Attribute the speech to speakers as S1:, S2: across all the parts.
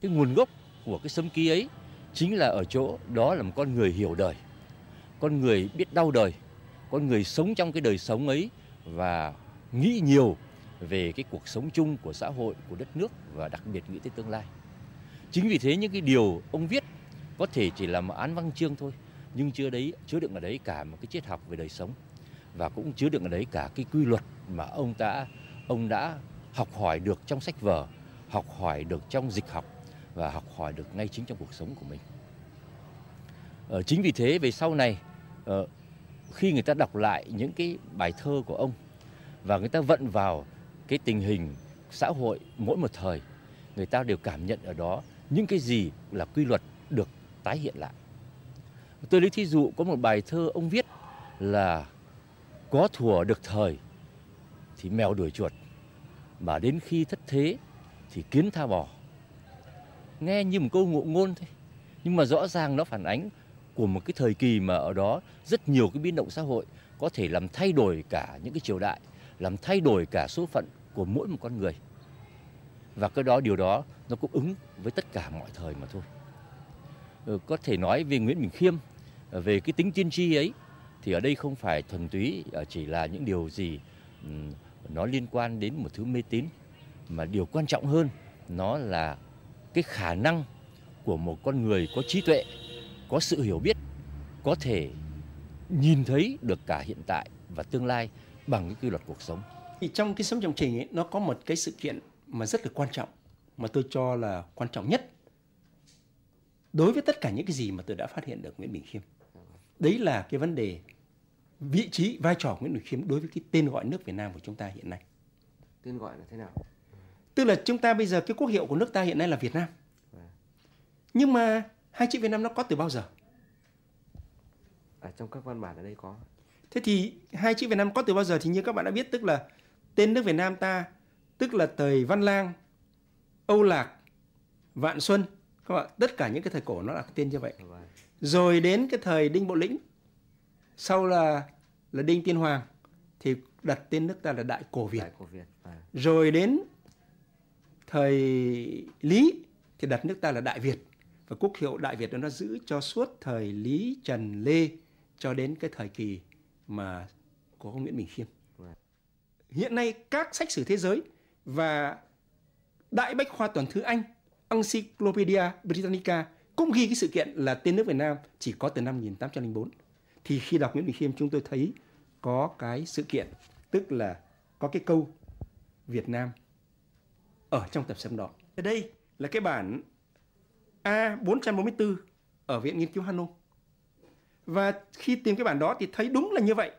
S1: Cái nguồn gốc của cái sấm ký ấy chính là ở chỗ đó là một con người hiểu đời, con người biết đau đời, con người sống trong cái đời sống ấy và nghĩ nhiều về cái cuộc sống chung của xã hội, của đất nước và đặc biệt nghĩ tới tương lai. Chính vì thế những cái điều ông viết có thể chỉ là một án văn chương thôi, nhưng chưa đấy chứa đựng ở đấy cả một cái triết học về đời sống và cũng chứa đựng ở đấy cả cái quy luật mà ông đã ông đã học hỏi được trong sách vở, học hỏi được trong dịch học và học hỏi được ngay chính trong cuộc sống của mình. Ờ, chính vì thế về sau này ờ, khi người ta đọc lại những cái bài thơ của ông và người ta vận vào cái tình hình xã hội mỗi một thời, người ta đều cảm nhận ở đó những cái gì là quy luật được tái hiện lại. Tôi lấy thí dụ có một bài thơ ông viết là có thùa được thời thì mèo đuổi chuột mà đến khi thất thế thì kiến tha bò nghe như một câu ngụ ngôn thôi nhưng mà rõ ràng nó phản ánh của một cái thời kỳ mà ở đó rất nhiều cái biến động xã hội có thể làm thay đổi cả những cái triều đại làm thay đổi cả số phận của mỗi một con người và cái đó điều đó nó cũng ứng với tất cả mọi thời mà thôi ừ, có thể nói về Nguyễn Bình Khiêm về cái tính tiên tri ấy thì ở đây không phải thuần túy ờ, chỉ là những điều gì nó liên quan đến một thứ mê tín mà điều quan trọng hơn nó là cái khả năng của một con người có trí tuệ có sự hiểu biết có thể nhìn thấy được cả hiện tại và tương lai bằng cái quy luật cuộc sống thì
S2: trong cái sống trong trình ấy nó có một cái sự kiện mà rất là quan trọng mà tôi cho là quan trọng nhất đối với tất cả những cái gì mà tôi đã phát hiện được Nguyễn Bình Khiêm đấy là cái vấn đề vị trí vai trò của Nguyễn Bình Khiêm đối với cái tên gọi nước Việt Nam của chúng ta hiện nay
S1: tên gọi là thế nào
S2: Tức là chúng ta bây giờ cái quốc hiệu của nước ta hiện nay là Việt Nam. Nhưng mà hai chữ Việt Nam nó có từ bao giờ? À, trong các văn bản ở đây có. Thế thì hai chữ Việt Nam có từ bao giờ thì như các bạn đã biết tức là tên nước Việt Nam ta tức là thời Văn Lang, Âu Lạc, Vạn Xuân các bạn tất cả những cái thời cổ nó là tên như vậy. Dạ vâng. Rồi đến cái thời Đinh Bộ Lĩnh sau là là Đinh Tiên Hoàng thì đặt tên nước ta là Đại Cổ Việt. Đại
S1: Cổ Việt. Vâng.
S2: Rồi đến thời Lý thì đặt nước ta là Đại Việt và quốc hiệu Đại Việt nó giữ cho suốt thời Lý Trần Lê cho đến cái thời kỳ mà của Nguyễn Bình Khiêm. Hiện nay các sách sử thế giới và Đại Bách Khoa Toàn Thư Anh, Encyclopedia Britannica cũng ghi cái sự kiện là tên nước Việt Nam chỉ có từ năm 1804. Thì khi đọc Nguyễn Bình Khiêm chúng tôi thấy có cái sự kiện, tức là có cái câu Việt Nam ở trong tập sấm đó. Ở đây là cái bản A444 ở Viện Nghiên cứu Hanoi. Và khi tìm cái bản đó thì thấy đúng là như vậy.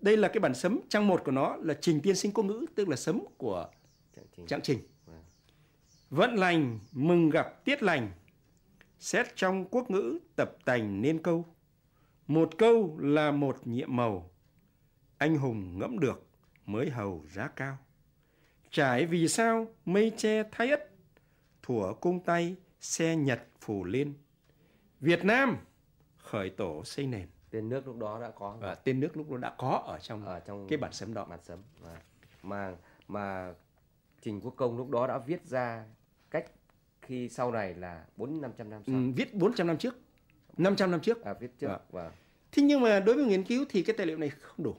S2: Đây là cái bản sấm trang một của nó là trình tiên sinh cô ngữ, tức là sấm của
S1: Trạng Trình. Vâng.
S2: Vận lành, mừng gặp tiết lành, xét trong quốc ngữ tập tành nên câu. Một câu là một nhiệm màu, anh hùng ngẫm được mới hầu giá cao. Trải vì sao mây che thái ất, thủa cung tay xe Nhật phù liên Việt Nam khởi tổ xây nền. Tên nước lúc đó đã có. À, tên nước lúc đó đã có ở trong, ở trong cái bản sấm đó. Bản sấm.
S1: À. Mà mà Trình Quốc Công lúc đó đã viết ra cách khi sau này là 4 500 năm sau. Ừ, viết
S2: 400 năm trước. 500 năm trước. À viết trước. À. Vâng. Wow. Vâng. Thế nhưng mà đối với nghiên cứu thì cái tài liệu này không đủ.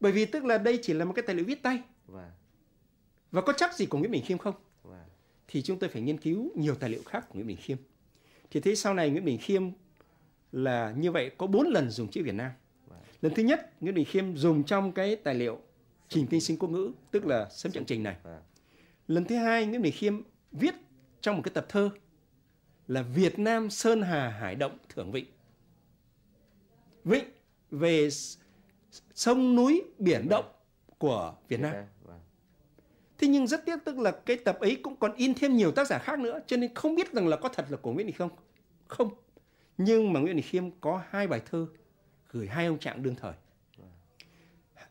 S2: Bởi vì tức là đây chỉ là một cái tài liệu viết tay. Wow. Vâng và có chắc gì của Nguyễn Bình Khiêm không vâng. thì chúng tôi phải nghiên cứu nhiều tài liệu khác của Nguyễn Bình Khiêm thì thế sau này Nguyễn Bình Khiêm là như vậy có bốn lần dùng chữ Việt Nam vâng. lần thứ nhất Nguyễn Bình Khiêm dùng trong cái tài liệu trình tinh sinh quốc ngữ tức là vâng. sớm trạng trình này lần thứ hai Nguyễn Bình Khiêm viết trong một cái tập thơ là Việt Nam Sơn Hà Hải Động Thưởng Vịnh Vịnh về sông núi biển động của Việt Nam Thế nhưng rất tiếc tức là cái tập ấy cũng còn in thêm nhiều tác giả khác nữa cho nên không biết rằng là có thật là của Nguyễn Đình không. Không. Nhưng mà Nguyễn Đình Khiêm có hai bài thơ gửi hai ông trạng đương thời.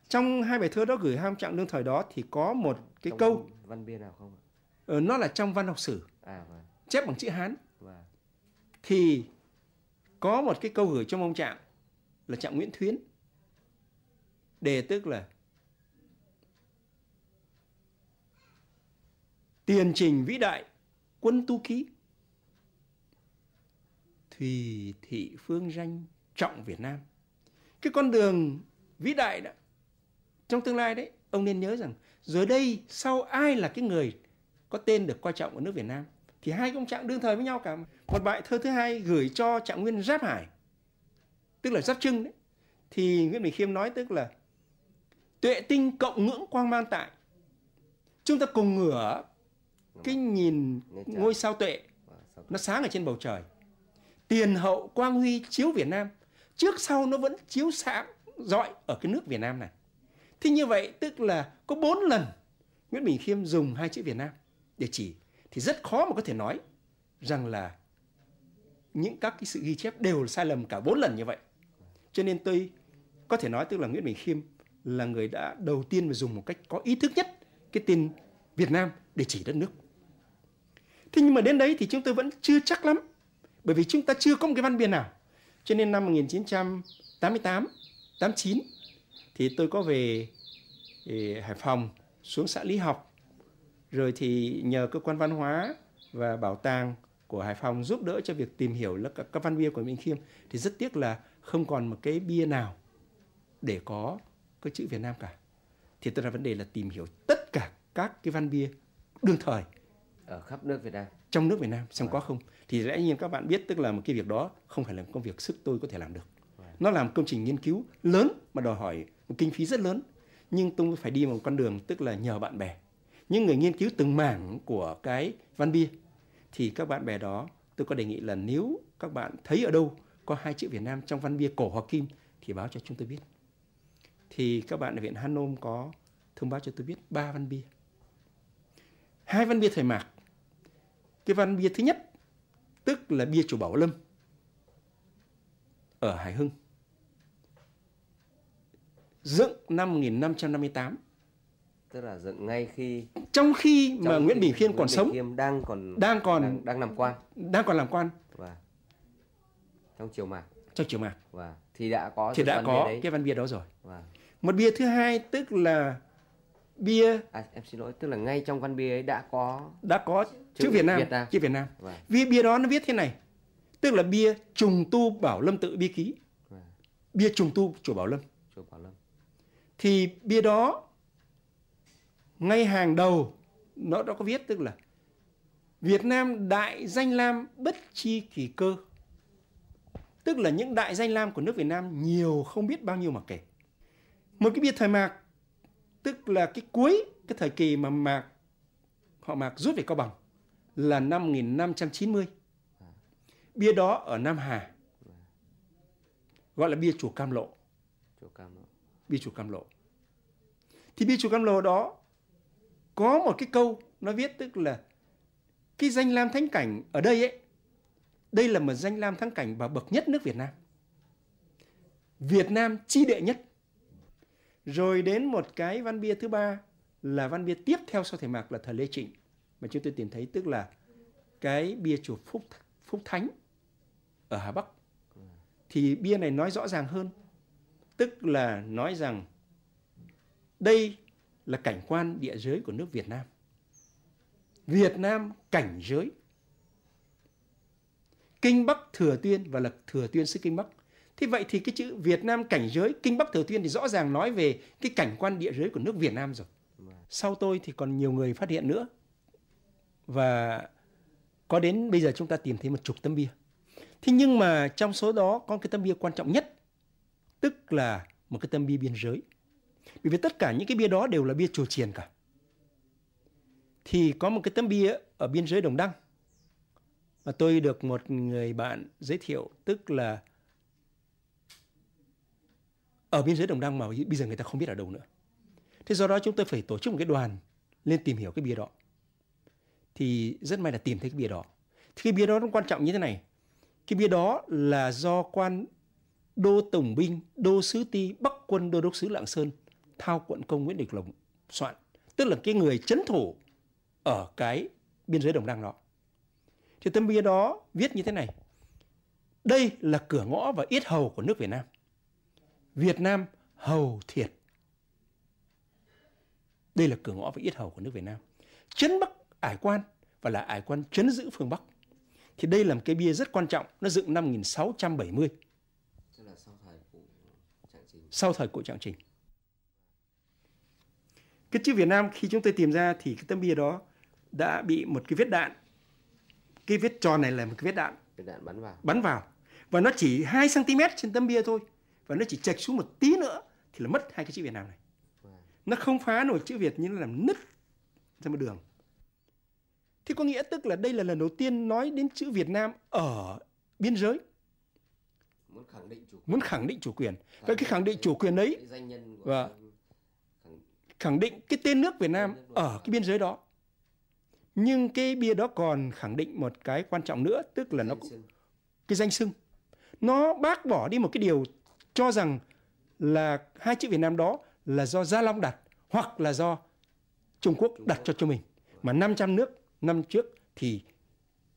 S2: Trong hai bài thơ đó gửi hai ông trạng đương thời đó thì có một cái trong câu
S1: văn biên nào không ạ?
S2: Ờ, nó là trong văn học sử. À vâng. Chép bằng chữ Hán. Vâng. Thì có một cái câu gửi trong ông trạng là trạng Nguyễn Thuyến. Đề tức là tiền trình vĩ đại quân tu ký thùy thị phương danh trọng Việt Nam cái con đường vĩ đại đó trong tương lai đấy ông nên nhớ rằng giờ đây sau ai là cái người có tên được coi trọng ở nước Việt Nam thì hai công trạng đương thời với nhau cả một bài thơ thứ hai gửi cho trạng nguyên giáp hải tức là giáp trưng đấy thì nguyễn bình khiêm nói tức là tuệ tinh cộng ngưỡng quang mang tại chúng ta cùng ngửa cái nhìn ngôi vâng, sao tuệ nó sáng ở trên bầu trời tiền hậu quang huy chiếu Việt Nam trước sau nó vẫn chiếu sáng rọi ở cái nước Việt Nam này thì như vậy tức là có bốn lần Nguyễn Bình Khiêm dùng hai chữ Việt Nam để chỉ thì rất khó mà có thể nói rằng là những các cái sự ghi chép đều sai lầm cả bốn lần như vậy cho nên tôi có thể nói tức là Nguyễn Bình Khiêm là người đã đầu tiên mà dùng một cách có ý thức nhất cái tên Việt Nam để chỉ đất nước Thế nhưng mà đến đấy thì chúng tôi vẫn chưa chắc lắm. Bởi vì chúng ta chưa có một cái văn biển nào. Cho nên năm 1988, 89 thì tôi có về Hải Phòng xuống xã Lý Học. Rồi thì nhờ cơ quan văn hóa và bảo tàng của Hải Phòng giúp đỡ cho việc tìm hiểu các, các văn bia của Minh Khiêm thì rất tiếc là không còn một cái bia nào để có cái chữ Việt Nam cả. Thì tôi ra vấn đề là tìm hiểu tất cả các cái văn bia đương thời ở khắp nước Việt Nam trong nước Việt Nam xem à. có không thì lẽ nhiên các bạn biết tức là một cái việc đó không phải là công việc sức tôi có thể làm được à. nó làm công trình nghiên cứu lớn mà đòi hỏi một kinh phí rất lớn nhưng tôi phải đi một con đường tức là nhờ bạn bè những người nghiên cứu từng mảng của cái văn bia thì các bạn bè đó tôi có đề nghị là nếu các bạn thấy ở đâu có hai chữ Việt Nam trong văn bia cổ hoặc kim thì báo cho chúng tôi biết thì các bạn ở viện Hanom có thông báo cho tôi biết ba văn bia hai văn bia thời mạc cái văn bia thứ nhất tức là bia chủ Bảo Lâm ở Hải Hưng dựng năm 1558 tức là dựng ngay khi trong khi trong mà Nguyễn Bình Khiêm còn sống Khiêm đang còn đang còn đang, đang làm quan đang còn làm quan
S1: và trong triều mạc trong triều mạc và thì đã có thì đã có đấy. cái văn bia đó rồi và.
S2: một bia thứ hai tức là bia à, em xin lỗi tức là ngay trong văn bia ấy đã có đã có chữ, chữ Việt Nam Việt chữ Việt Nam vâng. vì bia đó nó viết thế này tức là bia trùng tu Bảo Lâm tự bia ký vâng. bia trùng tu chùa Bảo Lâm chùa Bảo Lâm thì bia đó ngay hàng đầu nó đã có viết tức là Việt Nam đại danh lam bất chi kỳ cơ tức là những đại danh lam của nước Việt Nam nhiều không biết bao nhiêu mà kể một cái bia thời mạc tức là cái cuối cái thời kỳ mà Mạc họ Mạc rút về Cao Bằng là năm 1590. Bia đó ở Nam Hà gọi là bia chùa Cam Lộ. Bia chùa Cam Lộ. Thì bia chùa Cam Lộ đó có một cái câu nó viết tức là cái danh lam thánh cảnh ở đây ấy đây là một danh lam thắng cảnh và bậc nhất nước Việt Nam. Việt Nam chi đệ nhất. Rồi đến một cái văn bia thứ ba là văn bia tiếp theo sau thầy Mạc là thời Lê Trịnh mà chúng tôi tìm thấy tức là cái bia chùa Phúc Phúc Thánh ở Hà Bắc. Thì bia này nói rõ ràng hơn, tức là nói rằng đây là cảnh quan địa giới của nước Việt Nam. Việt Nam cảnh giới. Kinh Bắc Thừa Tuyên và là Thừa Tuyên xứ Kinh Bắc Thế vậy thì cái chữ Việt Nam cảnh giới Kinh Bắc Thừa Thiên thì rõ ràng nói về cái cảnh quan địa giới của nước Việt Nam rồi. Sau tôi thì còn nhiều người phát hiện nữa. Và có đến bây giờ chúng ta tìm thấy một chục tấm bia. Thế nhưng mà trong số đó có cái tấm bia quan trọng nhất, tức là một cái tấm bia biên giới. Bởi vì tất cả những cái bia đó đều là bia chùa chiền cả. Thì có một cái tấm bia ở biên giới Đồng Đăng. mà tôi được một người bạn giới thiệu, tức là ở biên giới đồng đăng mà bây giờ người ta không biết ở đâu nữa thế do đó chúng tôi phải tổ chức một cái đoàn lên tìm hiểu cái bia đó thì rất may là tìm thấy cái bia đó thì cái bia đó nó quan trọng như thế này cái bia đó là do quan đô tổng binh đô sứ ti bắc quân đô đốc sứ lạng sơn thao quận công nguyễn đình Lồng soạn tức là cái người chấn thủ ở cái biên giới đồng đăng đó thì tấm bia đó viết như thế này đây là cửa ngõ và yết hầu của nước việt nam Việt Nam hầu thiệt. Đây là cửa ngõ với ít hầu của nước Việt Nam. Chấn Bắc Ải Quan và là Ải Quan chấn giữ phương Bắc. Thì đây là một cái bia rất quan trọng, nó dựng năm 1670.
S1: Tức là sau thời cụ Trạng Trình. Sau thời
S2: cụ Trạng Trình. Cái chữ Việt Nam khi chúng tôi tìm ra thì cái tấm bia đó đã bị một cái vết đạn. Cái vết tròn này là một cái vết đạn.
S1: Vết đạn bắn vào.
S2: Bắn vào. Và nó chỉ 2 cm trên tấm bia thôi và nó chỉ chệch xuống một tí nữa thì là mất hai cái chữ Việt Nam này nó không phá nổi chữ Việt nhưng nó làm nứt ra một đường Thế có nghĩa tức là đây là lần đầu tiên nói đến chữ Việt Nam ở biên giới
S1: muốn khẳng định chủ quyền.
S2: muốn khẳng định chủ quyền khẳng cái khẳng định chủ quyền ấy và khẳng... định cái tên nước Việt Nam ở cái biên giới đó nhưng cái bia đó còn khẳng định một cái quan trọng nữa tức là nó cái danh xưng, nó bác bỏ đi một cái điều cho rằng là hai chữ Việt Nam đó là do Gia Long đặt hoặc là do Trung Quốc đặt cho cho mình. Mà 500 nước năm trước thì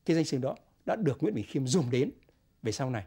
S2: cái danh xưng đó đã được Nguyễn Bình Khiêm dùng đến về sau này.